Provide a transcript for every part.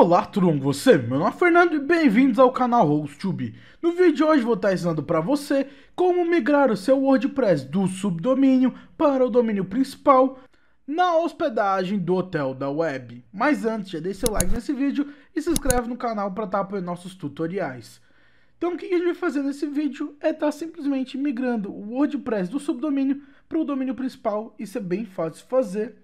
Olá, tudo bom com você? Meu nome é Fernando e bem-vindos ao canal HostTube. No vídeo de hoje vou estar ensinando para você como migrar o seu WordPress do subdomínio para o domínio principal na hospedagem do hotel da web. Mas antes, já deixa seu like nesse vídeo e se inscreve no canal para estar apoiando nossos tutoriais. Então o que a gente vai fazer nesse vídeo é estar tá simplesmente migrando o WordPress do subdomínio para o domínio principal. Isso é bem fácil de fazer.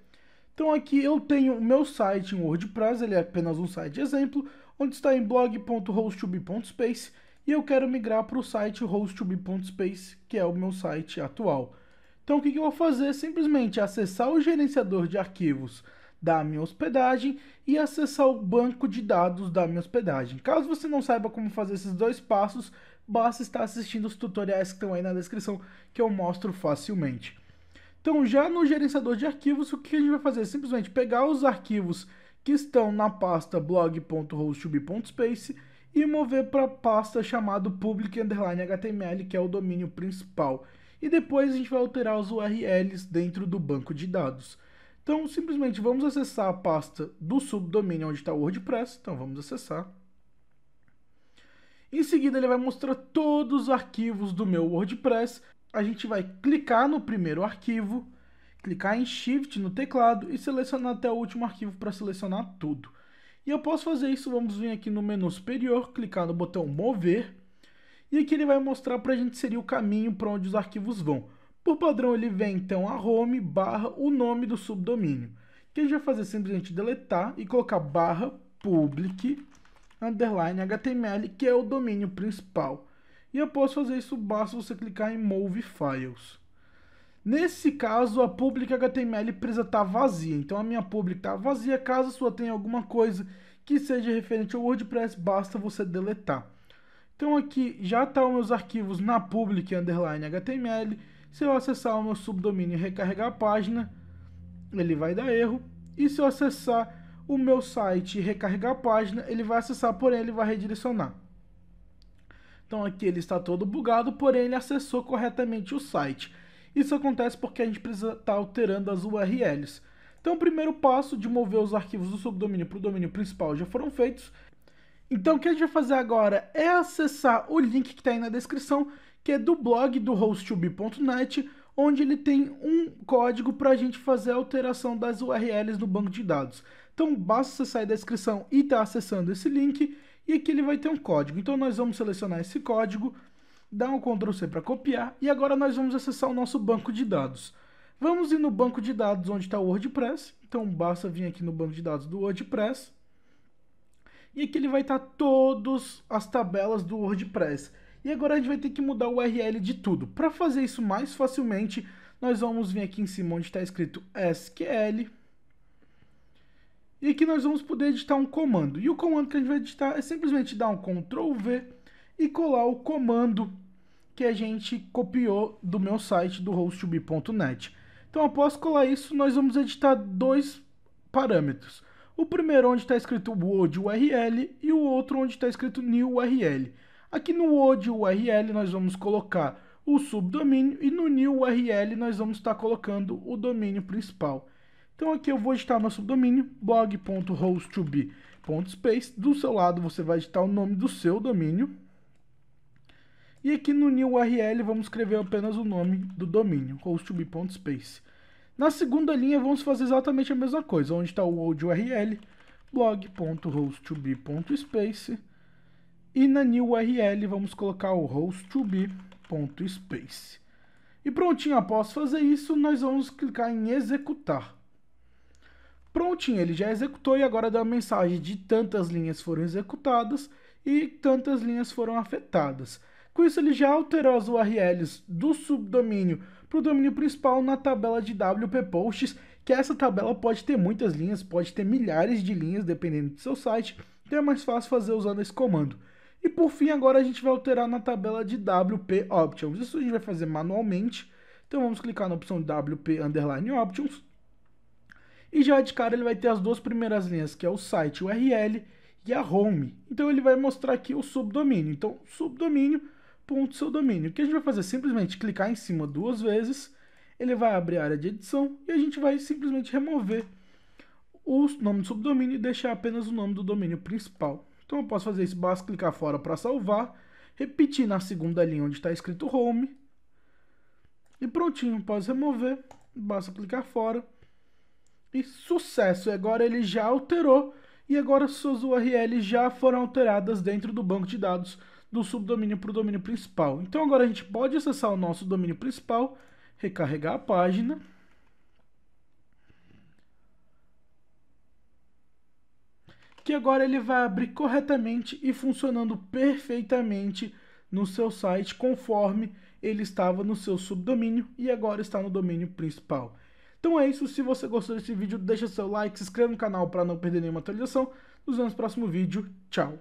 Então aqui eu tenho o meu site em WordPress, ele é apenas um site exemplo, onde está em blog.hostube.space e eu quero migrar para o site hostube.space, que é o meu site atual. Então o que, que eu vou fazer? Simplesmente acessar o gerenciador de arquivos da minha hospedagem e acessar o banco de dados da minha hospedagem. Caso você não saiba como fazer esses dois passos, basta estar assistindo os tutoriais que estão aí na descrição que eu mostro facilmente. Então, já no gerenciador de arquivos, o que a gente vai fazer? Simplesmente pegar os arquivos que estão na pasta blog.hostube.space e mover para a pasta chamada public html, que é o domínio principal. E depois a gente vai alterar os URLs dentro do banco de dados. Então, simplesmente vamos acessar a pasta do subdomínio onde está o WordPress. Então, vamos acessar. Em seguida, ele vai mostrar todos os arquivos do meu WordPress a gente vai clicar no primeiro arquivo, clicar em Shift no teclado e selecionar até o último arquivo para selecionar tudo. E eu posso fazer isso, vamos vir aqui no menu superior, clicar no botão Mover, e aqui ele vai mostrar para a gente seria o caminho para onde os arquivos vão. Por padrão ele vem então a home barra o nome do subdomínio, que a gente vai fazer simplesmente deletar e colocar barra public underline HTML, que é o domínio principal. E após fazer isso, basta você clicar em Move Files. Nesse caso, a public HTML presa está vazia. Então a minha public está vazia. Caso a sua tenha alguma coisa que seja referente ao WordPress, basta você deletar. Então aqui já estão tá meus arquivos na public underline HTML. Se eu acessar o meu subdomínio e recarregar a página, ele vai dar erro. E se eu acessar o meu site e recarregar a página, ele vai acessar, porém ele vai redirecionar. Então aqui ele está todo bugado, porém ele acessou corretamente o site. Isso acontece porque a gente precisa estar tá alterando as URLs. Então o primeiro passo de mover os arquivos do subdomínio para o domínio principal já foram feitos. Então o que a gente vai fazer agora é acessar o link que está aí na descrição, que é do blog do host2b.net, onde ele tem um código para a gente fazer a alteração das URLs no banco de dados. Então basta acessar a descrição e estar tá acessando esse link e aqui ele vai ter um código. Então nós vamos selecionar esse código, dar um Ctrl C para copiar e agora nós vamos acessar o nosso banco de dados. Vamos ir no banco de dados onde está o WordPress. Então basta vir aqui no banco de dados do WordPress. E aqui ele vai estar tá todas as tabelas do WordPress. E agora a gente vai ter que mudar o URL de tudo. Para fazer isso mais facilmente, nós vamos vir aqui em cima onde está escrito SQL. E aqui nós vamos poder editar um comando. E o comando que a gente vai editar é simplesmente dar um Ctrl V e colar o comando que a gente copiou do meu site do hostube.net Então após colar isso, nós vamos editar dois parâmetros. O primeiro onde está escrito WOD URL e o outro onde está escrito new URL. Aqui no WOD URL nós vamos colocar o subdomínio e no new URL nós vamos estar tá colocando o domínio principal. Então aqui eu vou editar meu subdomínio, bloghost Do seu lado você vai editar o nome do seu domínio. E aqui no new URL vamos escrever apenas o nome do domínio, host Na segunda linha vamos fazer exatamente a mesma coisa, onde está o old URL, bloghost E na new URL vamos colocar o host E prontinho, após fazer isso, nós vamos clicar em executar prontinho, ele já executou e agora dá uma mensagem de tantas linhas foram executadas e tantas linhas foram afetadas. Com isso, ele já alterou as URLs do subdomínio para o domínio principal na tabela de WP Posts, que essa tabela pode ter muitas linhas, pode ter milhares de linhas, dependendo do seu site, então é mais fácil fazer usando esse comando. E por fim, agora a gente vai alterar na tabela de WP Options. Isso a gente vai fazer manualmente. Então vamos clicar na opção WP Underline Options e já de cara ele vai ter as duas primeiras linhas, que é o site URL e a home. Então ele vai mostrar aqui o subdomínio. Então, subdomínio, ponto seu domínio. O que a gente vai fazer? Simplesmente clicar em cima duas vezes, ele vai abrir a área de edição e a gente vai simplesmente remover o nome do subdomínio e deixar apenas o nome do domínio principal. Então eu posso fazer isso, basta clicar fora para salvar, repetir na segunda linha onde está escrito home, e prontinho, posso remover, basta clicar fora e sucesso. agora ele já alterou e agora suas URLs já foram alteradas dentro do banco de dados do subdomínio para o domínio principal. Então agora a gente pode acessar o nosso domínio principal, recarregar a página. Que agora ele vai abrir corretamente e funcionando perfeitamente no seu site conforme ele estava no seu subdomínio e agora está no domínio principal. Então é isso, se você gostou desse vídeo, deixa seu like, se inscreva no canal para não perder nenhuma atualização. Nos vemos no próximo vídeo, tchau!